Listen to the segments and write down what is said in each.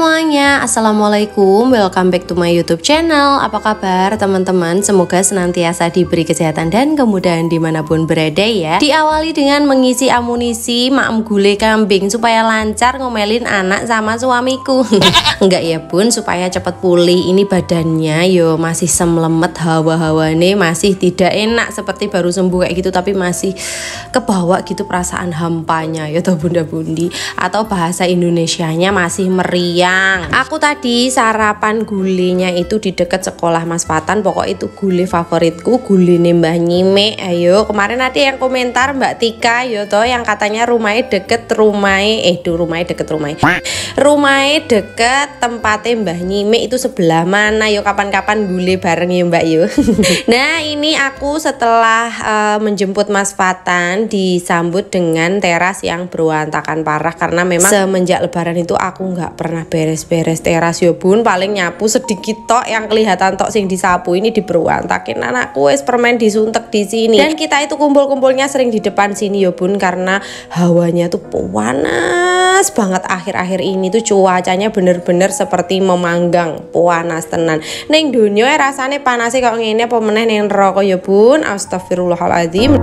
como semuanya Assalamualaikum, welcome back to my youtube channel Apa kabar teman-teman? Semoga senantiasa diberi kesehatan dan kemudahan dimanapun berada ya Diawali dengan mengisi amunisi Ma'am gule kambing Supaya lancar ngomelin anak sama suamiku Enggak ya bun, supaya cepat pulih Ini badannya yo masih semlemet hawa-hawa nih Masih tidak enak seperti baru sembuh kayak gitu Tapi masih kebawa gitu perasaan hampanya ya toh bunda bundi Atau bahasa Indonesianya masih meriah Malang. Aku tadi sarapan gulenya itu di dekat sekolah Mas Patan. Pokok itu gule favoritku, gule Mbah Nyime. Ayo, kemarin ada yang komentar Mbak Tika Yoto ya yang katanya rumahnya deket rumahnya eh tuh rumahnya deket rumahnya. Rumahnya deket tempatnya Mbah Nyime itu sebelah mana? Yuk kapan-kapan gule bareng ya Mbak Yo. nah, ini aku setelah uh, menjemput Mas Patan disambut dengan teras yang berantakan parah karena memang semenjak lebaran itu aku nggak pernah beres beres beres teras yo bun paling nyapu sedikit tok yang kelihatan tok sing disapu ini di diberuantakin anakku es permen disuntek di sini dan kita itu kumpul-kumpulnya sering di depan sini yo ya, bun karena hawanya tuh panas banget akhir-akhir ini tuh cuacanya bener-bener seperti memanggang panas tenan neng dunia rasanya panasnya kok ini pemenang neng rokok yo ya, bun astagfirullahaladzim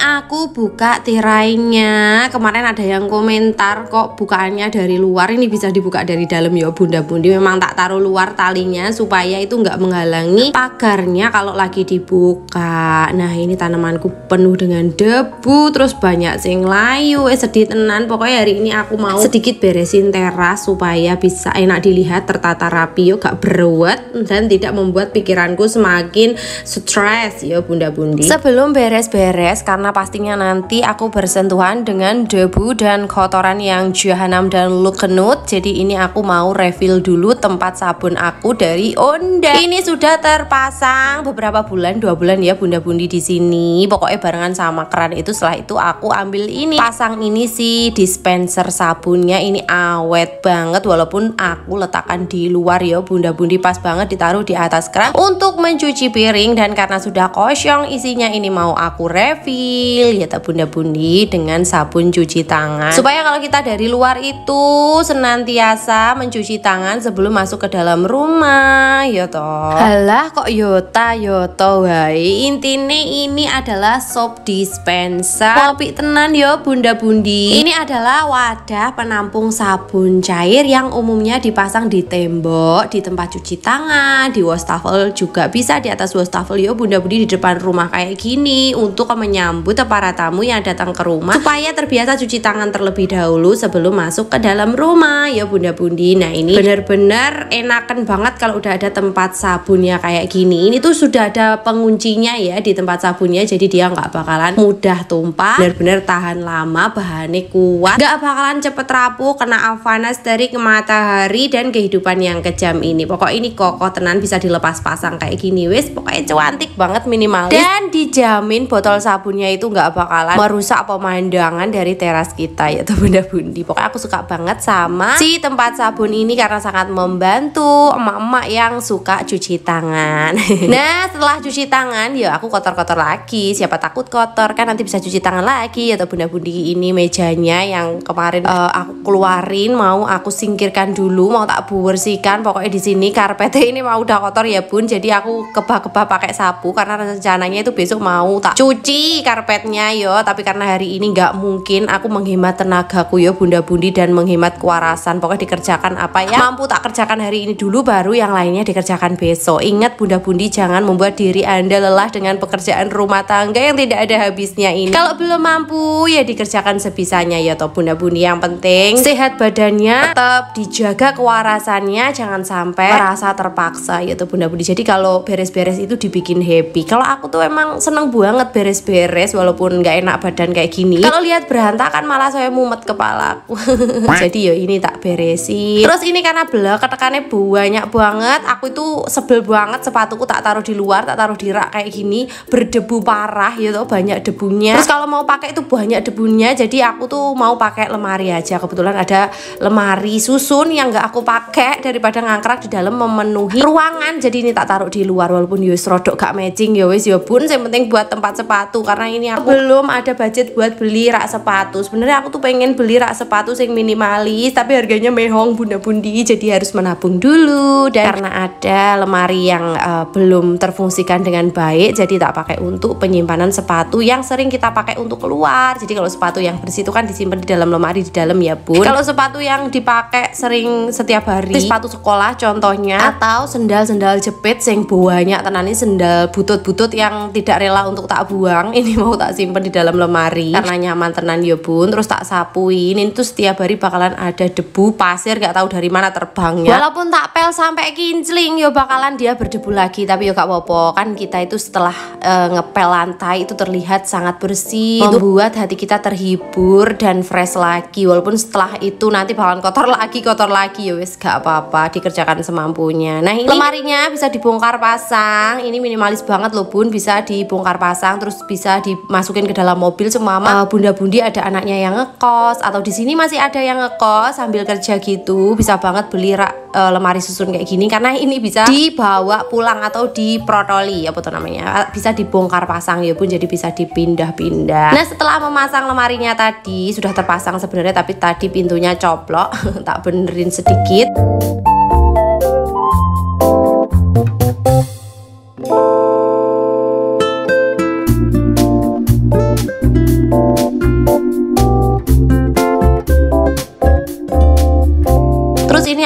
aku buka tirainya. Kemarin ada yang komentar kok bukaannya dari luar. Ini bisa dibuka dari dalam ya bunda bundi. Memang tak taruh luar talinya supaya itu nggak menghalangi pagarnya kalau lagi dibuka. Nah ini tanamanku penuh dengan debu. Terus banyak sing layu. Eh sedih tenan. Pokoknya hari ini aku mau sedikit beresin teras supaya bisa enak dilihat tertata rapi. yuk gak berwet dan tidak membuat pikiranku semakin stress ya bunda bundi. Sebelum beres-beres karena karena pastinya nanti aku bersentuhan dengan debu dan kotoran yang jahanam dan lukenut jadi ini aku mau refill dulu tempat sabun aku dari Onda ini sudah terpasang beberapa bulan dua bulan ya bunda bundi di sini pokoknya barengan sama keran itu setelah itu aku ambil ini pasang ini sih dispenser sabunnya ini awet banget walaupun aku letakkan di luar ya bunda bundi pas banget ditaruh di atas keran untuk mencuci piring dan karena sudah kosong isinya ini mau aku refill kecil ya tak bunda-bundi dengan sabun cuci tangan supaya kalau kita dari luar itu senantiasa mencuci tangan sebelum masuk ke dalam rumah ya toh halah kok yota ya yoto ya wae intine ini adalah soap dispenser tapi tenan yo ya, bunda-bundi ini adalah wadah penampung sabun cair yang umumnya dipasang di tembok di tempat cuci tangan di wastafel juga bisa di atas wastafel yo bunda-bundi di depan rumah kayak gini untuk menyam menyambut para tamu yang datang ke rumah supaya terbiasa cuci tangan terlebih dahulu sebelum masuk ke dalam rumah ya bunda bundi nah ini bener-bener enakan banget kalau udah ada tempat sabunnya kayak gini ini tuh sudah ada penguncinya ya di tempat sabunnya jadi dia nggak bakalan mudah tumpah bener-bener tahan lama bahannya kuat nggak bakalan cepet rapuh kena avanas dari matahari dan kehidupan yang kejam ini pokok ini kokoh tenan bisa dilepas pasang kayak gini wes pokoknya cantik banget minimalis dan dijamin botol sabunnya batunya itu nggak bakalan merusak pemandangan dari teras kita ya? yaitu Bunda Bundi pokoknya aku suka banget sama si tempat sabun ini karena sangat membantu emak-emak yang suka cuci tangan nah setelah cuci tangan ya aku kotor-kotor lagi siapa takut kotor kan nanti bisa cuci tangan lagi atau ya, Bunda Bundi ini mejanya yang kemarin uh, aku keluarin mau aku singkirkan dulu mau tak bersihkan pokoknya di sini karpetnya ini mau udah kotor ya Bun jadi aku kebah-kebah pakai sapu karena rencananya itu besok mau tak cuci karena karpetnya yo tapi karena hari ini nggak mungkin aku menghemat tenagaku yo bunda bundi dan menghemat kewarasan pokoknya dikerjakan apa ya? mampu tak kerjakan hari ini dulu baru yang lainnya dikerjakan besok ingat bunda bundi jangan membuat diri anda lelah dengan pekerjaan rumah tangga yang tidak ada habisnya ini kalau belum mampu ya dikerjakan sebisanya ya toh bunda bundi yang penting sehat badannya tetap dijaga kewarasannya jangan sampai merasa terpaksa ya toh bunda bundi jadi kalau beres-beres itu dibikin happy kalau aku tuh emang seneng banget beres-beres guys walaupun nggak enak badan kayak gini kalau lihat berantakan kan malah saya mumet kepala jadi ya ini tak beresin terus ini karena belah ketekannya banyak banget aku itu sebel banget sepatuku tak taruh di luar tak taruh di rak kayak gini berdebu parah gitu banyak debunya terus kalau mau pakai itu banyak debunya jadi aku tuh mau pakai lemari aja kebetulan ada lemari susun yang nggak aku pakai daripada ngangkrak di dalam memenuhi ruangan jadi ini tak taruh di luar walaupun yus rodok gak matching ya wis ya bun yang penting buat tempat sepatu karena ini aku belum ada budget buat beli rak sepatu sebenarnya aku tuh pengen beli rak sepatu yang minimalis tapi harganya mehong bunda bundi jadi harus menabung dulu dan karena ada lemari yang uh, belum terfungsikan dengan baik jadi tak pakai untuk penyimpanan sepatu yang sering kita pakai untuk keluar jadi kalau sepatu yang bersih itu kan disimpan di dalam lemari di dalam ya bun kalau sepatu yang dipakai sering setiap hari sepatu sekolah contohnya atau sendal-sendal jepit yang buahnya ini sendal butut-butut yang tidak rela untuk tak buang ini mau tak simpen di dalam lemari karena nyaman tenan ya bun terus tak sapuin itu setiap hari bakalan ada debu pasir gak tahu dari mana terbangnya walaupun tak pel sampai kincling yo ya bakalan dia berdebu lagi tapi yo ya gak popo kan kita itu setelah e, ngepel lantai itu terlihat sangat bersih membuat hati kita terhibur dan fresh lagi walaupun setelah itu nanti bakalan kotor lagi kotor lagi ya wes gak apa-apa dikerjakan semampunya nah ini lemarinya bisa dibongkar pasang ini minimalis banget loh bun bisa dibongkar pasang terus bisa di dimasukin ke dalam mobil cuma uh, ah. bunda-bundi ada anaknya yang ngekos atau di sini masih ada yang ngekos sambil kerja gitu bisa banget beli rak uh, eh, lemari susun kayak gini karena ini bisa dibawa pulang atau diprotoli ya apa tuh namanya bisa dibongkar pasang ya pun jadi bisa dipindah-pindah nah setelah memasang lemarinya tadi sudah terpasang sebenarnya tapi tadi pintunya coplok tak benerin sedikit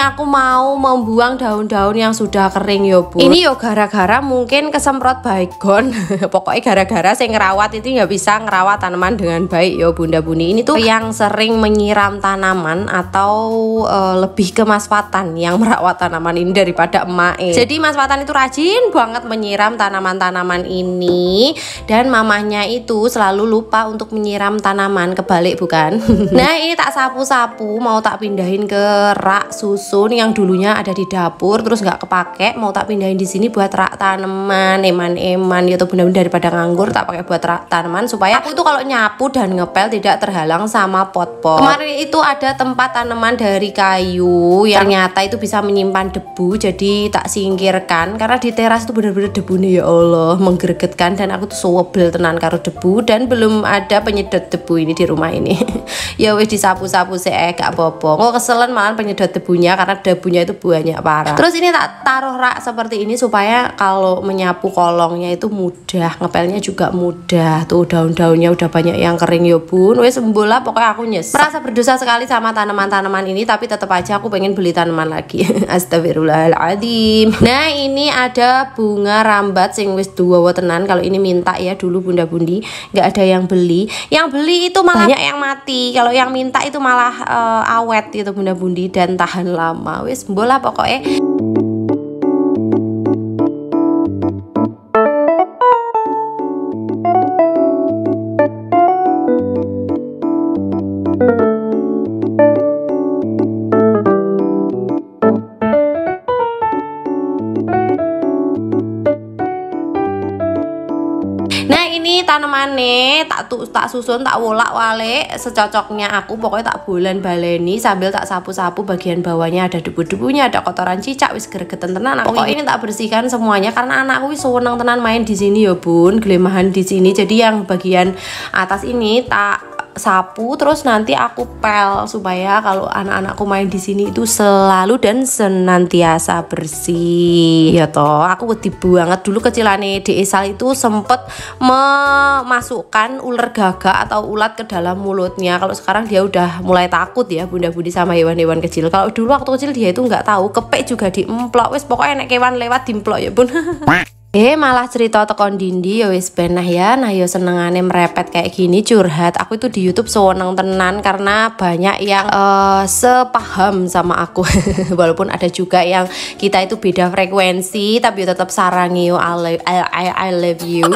aku mau membuang daun-daun yang sudah kering ya bu ini yo ya, gara-gara mungkin kesemprot baygon pokoknya gara-gara saya ngerawat itu nggak bisa ngerawat tanaman dengan baik ya bunda buni ini tuh yang sering menyiram tanaman atau uh, lebih ke mas Fatan yang merawat tanaman ini daripada emak jadi mas Fatan itu rajin banget menyiram tanaman-tanaman ini dan mamahnya itu selalu lupa untuk menyiram tanaman kebalik bukan nah ini tak sapu-sapu mau tak pindahin ke rak susu susun yang dulunya ada di dapur terus nggak kepake mau tak pindahin di sini buat rak tanaman eman-eman gitu bener-bener daripada nganggur tak pakai buat rak tanaman supaya aku tuh kalau nyapu dan ngepel tidak terhalang sama pot-pot kemarin itu ada tempat tanaman dari kayu yang ternyata itu bisa menyimpan debu jadi tak singkirkan karena di teras itu bener-bener debu nih ya Allah menggergetkan dan aku tuh sobel tenan karo debu dan belum ada penyedot debu ini di rumah ini ya wis disapu-sapu sih eh gak apa kok keselan malah penyedot debunya karena debunya itu banyak parah. Terus ini tak taruh rak seperti ini supaya kalau menyapu kolongnya itu mudah, ngepelnya juga mudah. Tuh daun-daunnya udah banyak yang kering ya bun. Wes bola pokoknya aku nyes. Merasa berdosa sekali sama tanaman-tanaman ini tapi tetap aja aku pengen beli tanaman lagi. Astagfirullahaladzim. Nah ini ada bunga rambat sing wis dua tenan. Kalau ini minta ya dulu bunda bundi nggak ada yang beli. Yang beli itu malah banyak yang mati. Kalau yang minta itu malah uh, awet gitu bunda bundi dan tahan lama wis bola pokoknya thank tanamane tak tu, tak susun tak wolak walik secocoknya aku pokoknya tak bulan baleni sambil tak sapu-sapu bagian bawahnya ada debu-debunya ada kotoran cicak wis gregeten tenan aku pokoknya ini tak bersihkan semuanya karena anakku wis seneng tenan main di sini ya bun gelemahan di sini jadi yang bagian atas ini tak sapu terus nanti aku pel supaya kalau anak-anakku main di sini itu selalu dan senantiasa bersih ya toh aku wedi banget dulu kecilane di esal itu sempet memasukkan ular gagak atau ulat ke dalam mulutnya kalau sekarang dia udah mulai takut ya bunda budi sama hewan-hewan kecil kalau dulu waktu kecil dia itu nggak tahu kepek juga diemplok wes pokoknya enak hewan lewat diemplok ya bun Eh malah cerita tekon dindi ya wis benah ya Nah yo ya senengane merepet kayak gini curhat Aku itu di Youtube seweneng tenan karena banyak yang uh, sepaham sama aku Walaupun ada juga yang kita itu beda frekuensi Tapi tetap sarangi yo I, I, I, I love you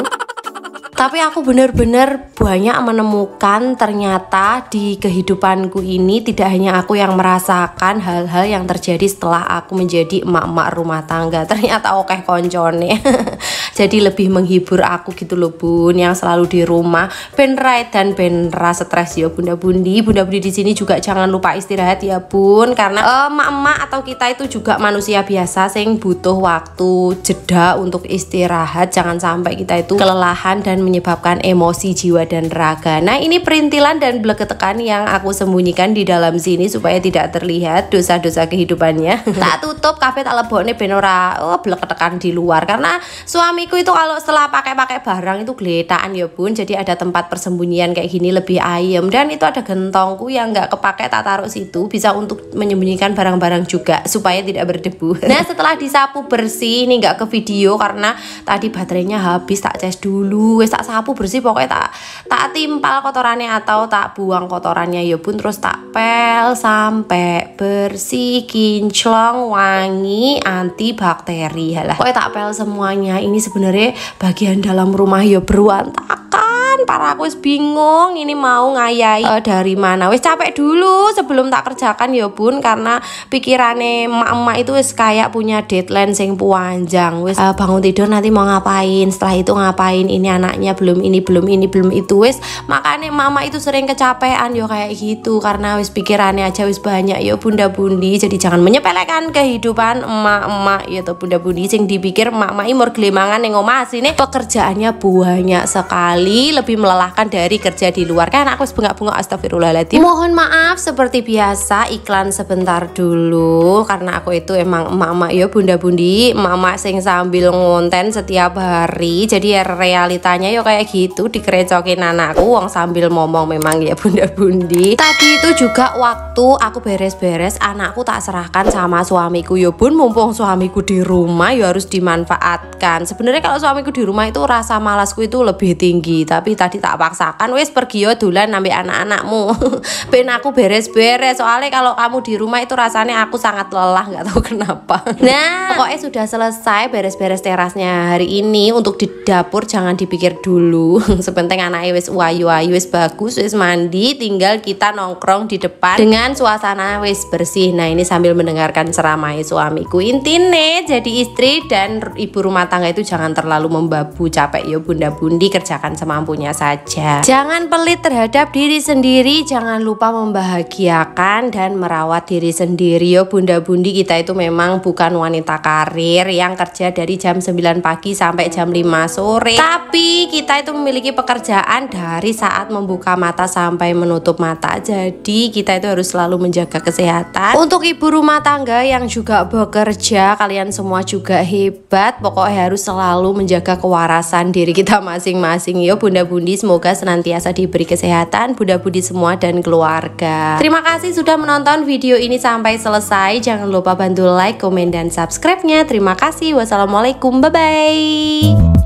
tapi aku bener-bener banyak menemukan ternyata di kehidupanku ini tidak hanya aku yang merasakan hal-hal yang terjadi setelah aku menjadi emak-emak rumah tangga ternyata oke okay, koncone jadi lebih menghibur aku gitu loh bun yang selalu di rumah ben right dan ben rasa stres ya bunda bundi bunda bundi di sini juga jangan lupa istirahat ya bun karena emak-emak eh, atau kita itu juga manusia biasa sing butuh waktu jeda untuk istirahat jangan sampai kita itu kelelahan dan menyebabkan emosi jiwa dan raga nah ini perintilan dan tekan yang aku sembunyikan di dalam sini supaya tidak terlihat dosa-dosa kehidupannya tak tutup kafe tak nih benora oh tekan di luar karena suami menurutku itu kalau setelah pakai-pakai barang itu geletaan ya bun jadi ada tempat persembunyian kayak gini lebih ayem dan itu ada gentongku yang nggak kepake tak taruh situ bisa untuk menyembunyikan barang-barang juga supaya tidak berdebu nah setelah disapu bersih ini nggak ke video karena tadi baterainya habis tak cas dulu wes tak sapu bersih pokoknya tak tak timpal kotorannya atau tak buang kotorannya ya bun terus tak pel sampai bersih kinclong wangi antibakteri halah pokoknya tak pel semuanya ini sebenarnya bagian dalam rumah ya berantakan para aku bingung ini mau ngayai uh, dari mana wis capek dulu sebelum tak kerjakan ya bun karena pikirannya emak-emak itu wis kayak punya deadline sing panjang wis uh, bangun tidur nanti mau ngapain setelah itu ngapain ini anaknya belum ini belum ini belum itu wis makanya mama itu sering kecapean yo ya, kayak gitu karena wis pikirannya aja wis banyak yo ya, bunda bundi jadi jangan menyepelekan kehidupan emak-emak ya bunda bundi sing dipikir emak-emak imur gelemangan neng omah sini pekerjaannya banyak sekali lebih melelahkan dari kerja di luar kan aku sebengak-bengak astagfirullahaladzim mohon maaf seperti biasa iklan sebentar dulu karena aku itu emang emak-emak ya bunda-bundi emak-emak sing sambil ngonten setiap hari jadi ya realitanya ya kayak gitu dikerecokin anakku wong sambil ngomong memang ya bunda-bundi tadi itu juga waktu aku beres-beres anakku tak serahkan sama suamiku ya bun mumpung suamiku di rumah ya harus dimanfaatkan sebenarnya sebenarnya kalau suamiku di rumah itu rasa malasku itu lebih tinggi tapi tadi tak paksakan wes pergi yo dulan nambah anak-anakmu ben aku beres-beres soalnya kalau kamu di rumah itu rasanya aku sangat lelah nggak tahu kenapa nah pokoknya sudah selesai beres-beres terasnya hari ini untuk di dapur jangan dipikir dulu sepenting anak wes wayu ayu wes bagus wes mandi tinggal kita nongkrong di depan dengan suasana wes bersih nah ini sambil mendengarkan ceramah suamiku intine jadi istri dan ibu rumah tangga itu jangan jangan terlalu membabu capek yo ya, bunda bundi kerjakan semampunya saja jangan pelit terhadap diri sendiri jangan lupa membahagiakan dan merawat diri sendiri yo ya, bunda bundi kita itu memang bukan wanita karir yang kerja dari jam 9 pagi sampai jam 5 sore tapi kita itu memiliki pekerjaan dari saat membuka mata sampai menutup mata jadi kita itu harus selalu menjaga kesehatan untuk ibu rumah tangga yang juga bekerja kalian semua juga hebat pokoknya harus selalu selalu menjaga kewarasan diri kita masing-masing. Yo Bunda Bundi semoga senantiasa diberi kesehatan Bunda Bundi semua dan keluarga. Terima kasih sudah menonton video ini sampai selesai. Jangan lupa bantu like, komen dan subscribe-nya. Terima kasih. Wassalamualaikum. Bye bye.